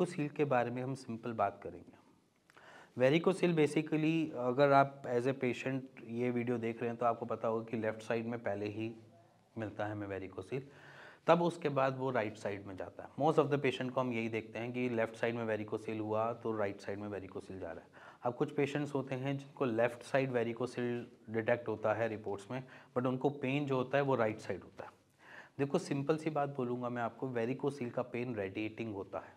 varicocele के बारे में हम सिंपल बात करेंगे वेरिकोसील बेसिकली अगर आप एज ए पेशेंट ये वीडियो देख रहे हैं तो आपको पता होगा कि लेफ़्ट साइड में पहले ही मिलता है हमें वेरिकोसील तब उसके बाद वो राइट साइड में जाता है मोस्ट ऑफ द पेशेंट को हम यही देखते हैं कि लेफ़्ट साइड में वेरिकोसील हुआ तो राइट साइड में वेरिकोसिल जा रहा है अब कुछ पेशेंट्स होते हैं जिनको लेफ़्ट साइड वेरिकोसिल डिटेक्ट होता है रिपोर्ट्स में बट उनको पेन जो होता है वो राइट साइड होता है देखो सिंपल सी बात बोलूँगा मैं आपको वेरिकोसील का पेन रेडिएटिंग होता है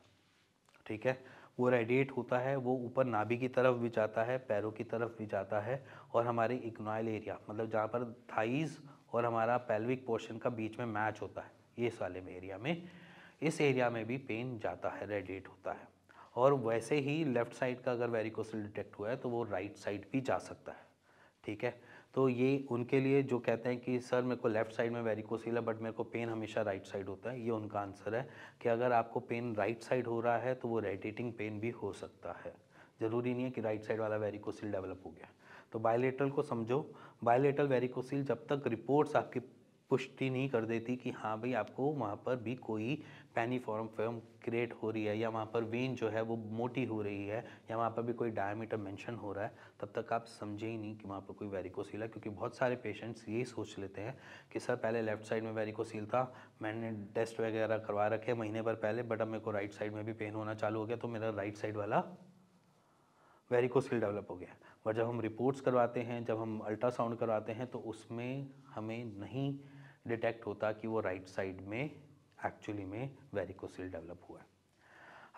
ठीक है वो रेडिएट होता है वो ऊपर नाभि की तरफ भी जाता है पैरों की तरफ भी जाता है और हमारे इग्नॉयल एरिया मतलब जहाँ पर थाइज और हमारा पेल्विक पोर्शन का बीच में मैच होता है ये वाले में एरिया में इस एरिया में भी पेन जाता है रेडिएट होता है और वैसे ही लेफ़्ट साइड का अगर वेरिकोसल डिटेक्ट हुआ है तो वो राइट right साइड भी जा सकता है ठीक है तो ये उनके लिए जो कहते हैं कि सर मेरे को लेफ्ट साइड में वेरिकोसील है बट मेरे को पेन हमेशा राइट साइड होता है ये उनका आंसर है कि अगर आपको पेन राइट साइड हो रहा है तो वो रेडिटिंग पेन भी हो सकता है ज़रूरी नहीं है कि राइट साइड वाला वेरिकोसिल डेवलप हो गया तो बायोलेटल को समझो बायोलेटल वेरिकोसिल जब तक रिपोर्ट्स आपकी पुष्टि नहीं कर देती कि हाँ भाई आपको वहाँ पर भी कोई पैनीफॉर्म फॉर्म क्रिएट हो रही है या वहाँ पर वेन जो है वो मोटी हो रही है या वहाँ पर भी कोई डायमीटर मेंशन हो रहा है तब तक आप समझे ही नहीं कि वहाँ पर कोई वेरिकोसील है क्योंकि बहुत सारे पेशेंट्स यही सोच लेते हैं कि सर पहले लेफ्ट साइड में वेरिकोसील था मैंने टेस्ट वगैरह करवा रखे महीने भर पहले बट अब मेरे को राइट साइड में भी पेन होना चालू हो गया तो मेरा राइट साइड वाला वेरिकोसील डेवलप हो गया और जब हम रिपोर्ट्स करवाते हैं जब हम अल्ट्रासाउंड करवाते हैं तो उसमें हमें नहीं डिटेक्ट होता कि वो राइट right साइड में एक्चुअली में वेरिकोसील डेवलप हुआ है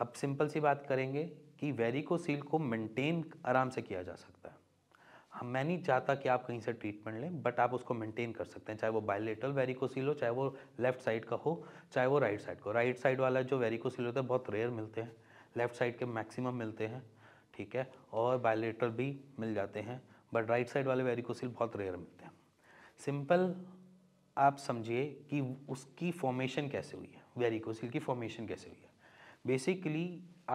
अब सिंपल सी बात करेंगे कि वेरिकोसील को मेंटेन आराम से किया जा सकता है हम मैं नहीं चाहता कि आप कहीं से ट्रीटमेंट लें बट आप उसको मेंटेन कर सकते हैं चाहे वो बायोलेटल वेरिकोसील हो चाहे वो लेफ्ट साइड का हो चाहे वो राइट साइड का हो राइट साइड वाला जो वेरिकोसील होता है बहुत रेयर मिलते हैं लेफ्ट साइड के मैक्सिमम मिलते हैं ठीक है और बायोलेटल भी मिल जाते हैं बट राइट साइड वाले वेरिकोसील बहुत रेयर मिलते हैं सिंपल आप समझिए कि उसकी फॉर्मेशन कैसे हुई है वेरिकोसिल की फॉर्मेशन कैसे हुई है बेसिकली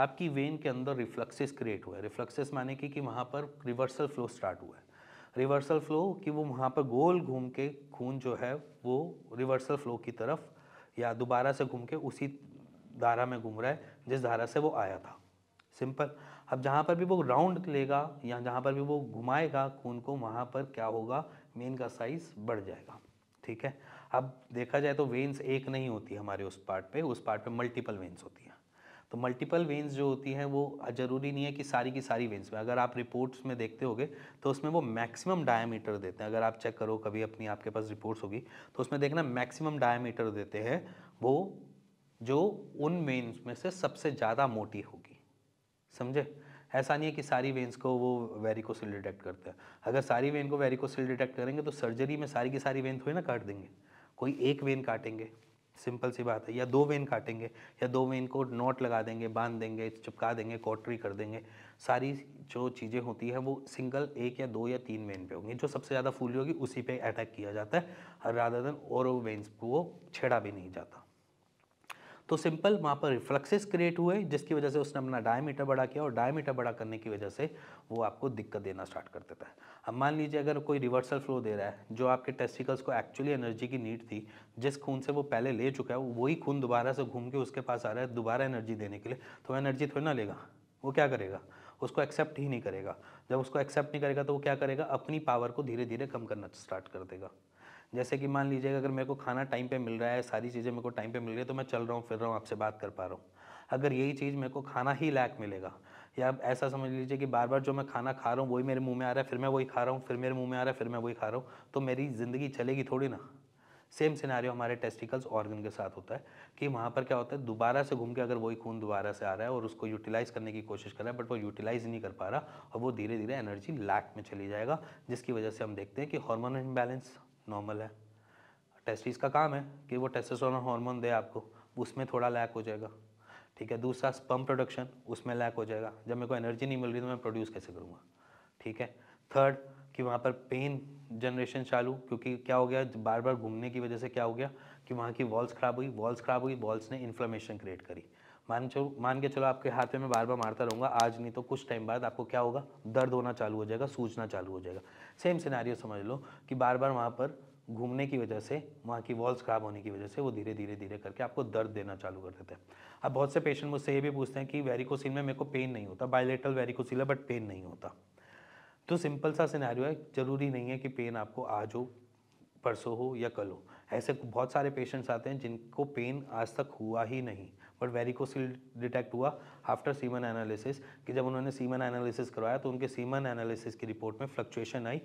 आपकी वेन के अंदर रिफ्लक्सेस क्रिएट हुआ है रिफ्लक्सेस माने कि, कि वहाँ पर रिवर्सल फ्लो स्टार्ट हुआ है रिवर्सल फ्लो कि वो वहाँ पर गोल घूम के खून जो है वो रिवर्सल फ्लो की तरफ या दोबारा से घूम के उसी धारा में घूम रहा है जिस धारा से वो आया था सिंपल अब जहाँ पर भी वो राउंड लेगा या जहाँ पर भी वो घुमाएगा खून को वहाँ पर क्या होगा मेन का साइज़ बढ़ जाएगा ठीक है अब देखा जाए तो वेन्स एक नहीं होती हमारे उस पार्ट पे उस पार्ट पे मल्टीपल वेन्स होती हैं तो मल्टीपल वेन्स जो होती हैं वो ज़रूरी नहीं है कि सारी की सारी वेन्स में अगर आप रिपोर्ट्स में देखते होगे तो उसमें वो मैक्सिमम डायमीटर देते हैं अगर आप चेक करो कभी अपनी आपके पास रिपोर्ट्स होगी तो उसमें देखना मैक्सिमम डायमीटर देते हैं वो जो उन वेन्स में से सबसे ज़्यादा मोटी होगी समझे ऐसा नहीं है कि सारी वेंस को वो वेरिकोसिल डिटेक्ट करता है अगर सारी वेन को वेरिकोसिल डिटेक्ट करेंगे तो सर्जरी में सारी की सारी वेन थोड़ी ना काट देंगे कोई एक वेन काटेंगे सिंपल सी बात है या दो वेन काटेंगे या दो वेन को नोट लगा देंगे बांध देंगे चिपका देंगे कॉटरी कर देंगे सारी जो चीज़ें होती है वो सिंगल एक या दो या तीन वेन पे होंगी जो सबसे ज़्यादा फूली होगी उसी पे अटैक किया जाता है और राधा दिन और वेन्स को वो छेड़ा भी नहीं जाता तो सिंपल वहाँ पर रिफ्लक्सेस क्रिएट हुए जिसकी वजह से उसने अपना डायमीटर बड़ा किया और डायमीटर बड़ा करने की वजह से वो आपको दिक्कत देना स्टार्ट कर देता है अब मान लीजिए अगर कोई रिवर्सल फ्लो दे रहा है जो आपके टेस्टिकल्स को एक्चुअली एनर्जी की नीड थी जिस खून से वो पहले ले चुका है वही खून दोबारा से घूम के उसके पास आ रहा है दोबारा एनर्जी देने के लिए तो एनर्जी थोड़ी ना लेगा वो क्या करेगा उसको एक्सेप्ट ही नहीं करेगा जब उसको एक्सेप्ट नहीं करेगा तो वो क्या करेगा अपनी पावर को धीरे धीरे कम करना स्टार्ट कर देगा जैसे कि मान लीजिएगा अगर मेरे को खाना टाइम पे मिल रहा है सारी चीज़ें मेरे को टाइम पे मिल रही है तो मैं चल रहा हूँ फिर रहा हूँ आपसे बात कर पा रहा हूँ अगर यही चीज़ मेरे को खाना ही लैक मिलेगा या आप ऐसा समझ लीजिए कि बार बार जो मैं खाना खा रहा हूँ वही मेरे मुँह में आ रहा है फिर मैं वही खा रहा हूँ फिर मेरे मुँह में आ रहा है फिर मैं वही खा रहा हूँ तो मेरी ज़िंदगी चलेगी थोड़ी ना सेम सिनारियो हमारे टेस्टिकल्स ऑर्गन के साथ होता है कि वहाँ पर क्या होता है दोबारा से घूम के अगर वही खून दोबारा से आ रहा है और उसको यूटिलाइज़ करने की कोशिश कर रहा है बट वो यूटिलाइज़ नहीं कर पा रहा और वो धीरे धीरे एनर्जी लैक में चली जाएगा जिसकी वजह से हम देखते हैं कि हार्मोन इम्बैलेंस नॉर्मल है टेस्टिस का काम है कि वो टेस्टोस्टेरोन हार्मोन दे आपको उसमें थोड़ा लैक हो जाएगा ठीक है दूसरा स्पम प्रोडक्शन उसमें लैक हो जाएगा जब मेरे को एनर्जी नहीं मिल रही तो मैं प्रोड्यूस कैसे करूँगा ठीक है थर्ड कि वहाँ पर पेन जनरेशन चालू क्योंकि क्या हो गया बार बार घूमने की वजह से क्या हो गया कि वहाँ की वॉल्स ख़राब हुई वॉल्स ख़राब हुई वॉल्स ने इन्फ्लामेशन क्रिएट करी मान चलो मान के चलो आपके हाथ में मैं बार बार मारता रहूँगा आज नहीं तो कुछ टाइम बाद आपको क्या होगा दर्द होना चालू हो जाएगा सूझना चालू हो जाएगा सेम सिनारियो समझ लो कि बार बार वहाँ पर घूमने की वजह से वहाँ की वॉल्स ख़राब होने की वजह से वो धीरे धीरे धीरे करके आपको दर्द देना चालू कर देते हैं अब बहुत से पेशेंट मुझसे ये भी पूछते हैं कि वेरिकोसिल में मेरे को पेन नहीं होता बायोलेटल वेरिकोसिल है बट पेन नहीं होता तो सिंपल सा सिनेरियो है ज़रूरी नहीं है कि पेन आपको आज हो परसों हो या कल हो ऐसे बहुत सारे पेशेंट्स आते हैं जिनको पेन आज तक हुआ ही नहीं बट वेरिकोसिल डिटेक्ट हुआ आफ्टर सीमन एनालिसिस कि जब उन्होंने सीमन एनालिसिस करवाया तो उनके सीमन एनालिसिस की रिपोर्ट में फ्लक्चुएशन आई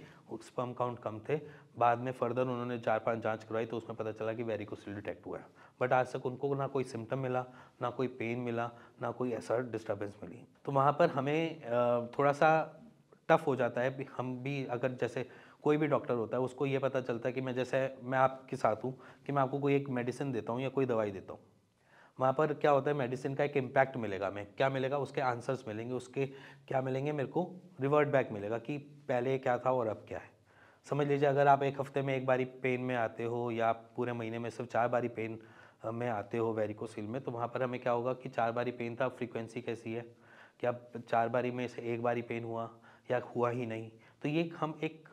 स्पर्म काउंट कम थे बाद में फर्दर उन्होंने चार पांच जांच करवाई तो उसमें पता चला कि वेरिकोसिल डिटेक्ट हुआ है बट आज तक उनको ना कोई सिम्टम मिला ना कोई पेन मिला ना कोई ऐसा डिस्टर्बेंस मिली तो वहाँ पर हमें थोड़ा सा टफ हो जाता है हम भी अगर जैसे कोई भी डॉक्टर होता है उसको ये पता चलता है कि मैं जैसे मैं आपके साथ हूँ कि मैं आपको कोई एक मेडिसिन देता हूँ या कोई दवाई देता हूँ वहाँ पर क्या होता है मेडिसिन का एक इम्पैक्ट मिलेगा मैं क्या मिलेगा उसके आंसर्स मिलेंगे उसके क्या मिलेंगे मेरे को रिवर्ट बैक मिलेगा कि पहले क्या था और अब क्या है समझ लीजिए अगर आप एक हफ्ते में एक बारी पेन में आते हो या आप पूरे महीने में सिर्फ चार बारी पेन में आते हो वेरिकोसिल में तो वहाँ पर हमें क्या होगा कि चार बारी पेन था फ्रीक्वेंसी कैसी है कि आप चार बारी में से एक बारी पेन हुआ या हुआ ही नहीं तो ये हम एक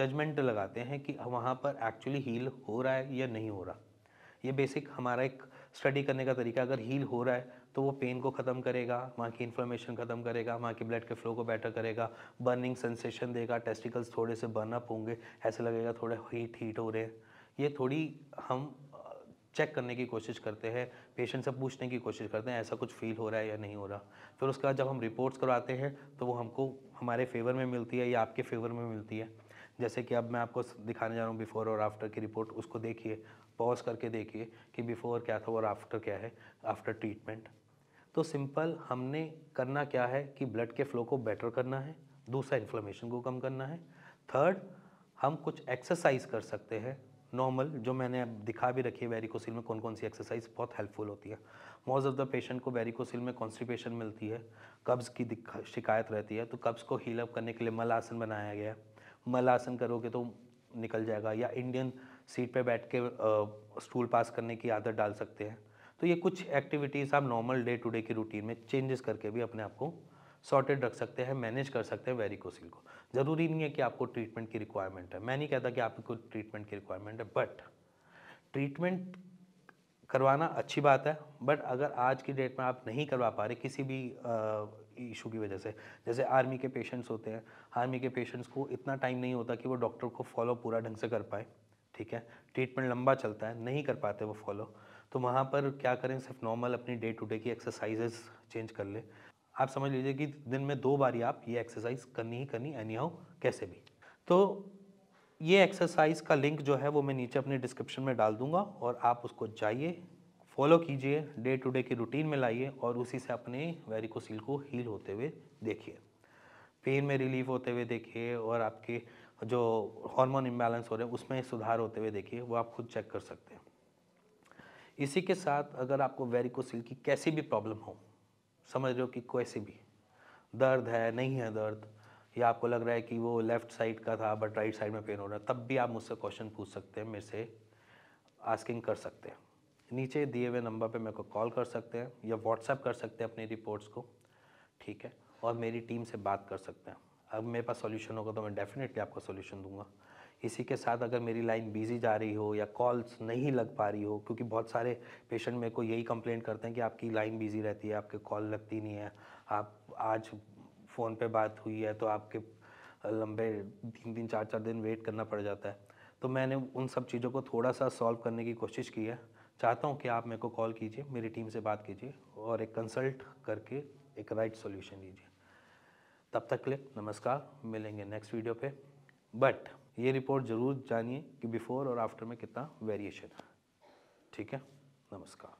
जजमेंट लगाते हैं कि वहाँ पर एक्चुअली हील हो रहा है या नहीं हो रहा ये बेसिक हमारा एक स्टडी करने का तरीका अगर हील हो रहा है तो वो पेन को ख़त्म करेगा वहाँ की इन्फ्लोमेशन ख़त्म करेगा वहाँ की ब्लड के फ्लो को बेटर करेगा बर्निंग सेंसेशन देगा टेस्टिकल्स थोड़े से बर्न अप होंगे ऐसे लगेगा थोड़े हीट हीट हो रहे हैं ये थोड़ी हम चेक करने की कोशिश करते हैं पेशेंट से पूछने की कोशिश करते हैं ऐसा कुछ फील हो रहा है या नहीं हो रहा फिर उसके बाद जब हम रिपोर्ट्स करवाते हैं तो वो हमको हमारे फेवर में मिलती है या आपके फेवर में मिलती है जैसे कि अब मैं आपको दिखाने जा रहा हूँ बिफ़ोर और आफ्टर की रिपोर्ट उसको देखिए पॉज करके देखिए कि बिफ़ोर क्या था और आफ्टर क्या है आफ्टर ट्रीटमेंट तो सिंपल हमने करना क्या है कि ब्लड के फ्लो को बेटर करना है दूसरा इन्फ्लेमेशन को कम करना है थर्ड हम कुछ एक्सरसाइज कर सकते हैं नॉर्मल जो मैंने अब दिखा भी रखी है वेरिकोसिल में कौन कौन सी एक्सरसाइज बहुत हेल्पफुल होती है मोस्ट ऑफ द पेशेंट को वेरिकोसिल में कॉन्स्टिपेशन मिलती है कब्ज़ की शिकायत रहती है तो कब्ज़ को हील अप करने के लिए मलासन बनाया गया है मलासन करोगे तो निकल जाएगा या इंडियन सीट पे बैठ के स्टूल पास करने की आदत डाल सकते हैं तो ये कुछ एक्टिविटीज़ आप नॉर्मल डे टू डे की रूटीन में चेंजेस करके भी अपने आप को सॉर्टेड रख सकते हैं मैनेज कर सकते हैं वेरिकोसिल को ज़रूरी नहीं है कि आपको ट्रीटमेंट की रिक्वायरमेंट है मैं नहीं कहता कि आपको ट्रीटमेंट की रिक्वायरमेंट है बट ट्रीटमेंट करवाना अच्छी बात है बट अगर आज की डेट में आप नहीं करवा पा रहे किसी भी इशू की वजह से जैसे आर्मी के पेशेंट्स होते हैं आर्मी के पेशेंट्स को इतना टाइम नहीं होता कि वो डॉक्टर को फॉलो पूरा ढंग से कर पाए ठीक है ट्रीटमेंट लंबा चलता है नहीं कर पाते वो फॉलो तो वहाँ पर क्या करें सिर्फ नॉर्मल अपनी डे टू डे की एक्सरसाइजेज चेंज कर ले आप समझ लीजिए कि दिन में दो बार आप ये एक्सरसाइज करनी ही करनी एनी हाउ कैसे भी तो ये एक्सरसाइज का लिंक जो है वो मैं नीचे अपने डिस्क्रिप्शन में डाल दूंगा और आप उसको जाइए फॉलो कीजिए डे टू डे की रूटीन में लाइए और उसी से अपने वेरिकोसील को हील होते हुए देखिए पेन में रिलीफ होते हुए देखिए और आपके जो हार्मोन इम्बैलेंस हो रहे हैं उसमें सुधार होते हुए देखिए वो आप खुद चेक कर सकते हैं इसी के साथ अगर आपको वेरिकोसिल की कैसी भी प्रॉब्लम हो समझ रहे हो कि कैसी भी दर्द है नहीं है दर्द या आपको लग रहा है कि वो लेफ़्ट साइड का था बट राइट साइड में पेन हो रहा है तब भी आप मुझसे क्वेश्चन पूछ सकते हैं मेरे से आस्किंग कर सकते हैं नीचे दिए हुए नंबर पे मेरे को कॉल कर सकते हैं या व्हाट्सएप कर सकते हैं अपनी रिपोर्ट्स को ठीक है और मेरी टीम से बात कर सकते हैं अब मेरे पास सोल्यूशन होगा तो मैं डेफिनेटली आपको सोल्यूशन दूंगा इसी के साथ अगर मेरी लाइन बिजी जा रही हो या कॉल्स नहीं लग पा रही हो क्योंकि बहुत सारे पेशेंट मेरे को यही कंप्लेंट करते हैं कि आपकी लाइन बिजी रहती है आपके कॉल लगती नहीं है आप आज फ़ोन पे बात हुई है तो आपके लंबे तीन तीन चार चार दिन वेट करना पड़ जाता है तो मैंने उन सब चीज़ों को थोड़ा सा सॉल्व करने की कोशिश की है चाहता हूँ कि आप मेरे को कॉल कीजिए मेरी टीम से बात कीजिए और एक कंसल्ट करके एक राइट सोल्यूशन दीजिए तब तक के लिए नमस्कार मिलेंगे नेक्स्ट वीडियो पे बट ये रिपोर्ट ज़रूर जानिए कि बिफोर और आफ्टर में कितना वेरिएशन है ठीक है नमस्कार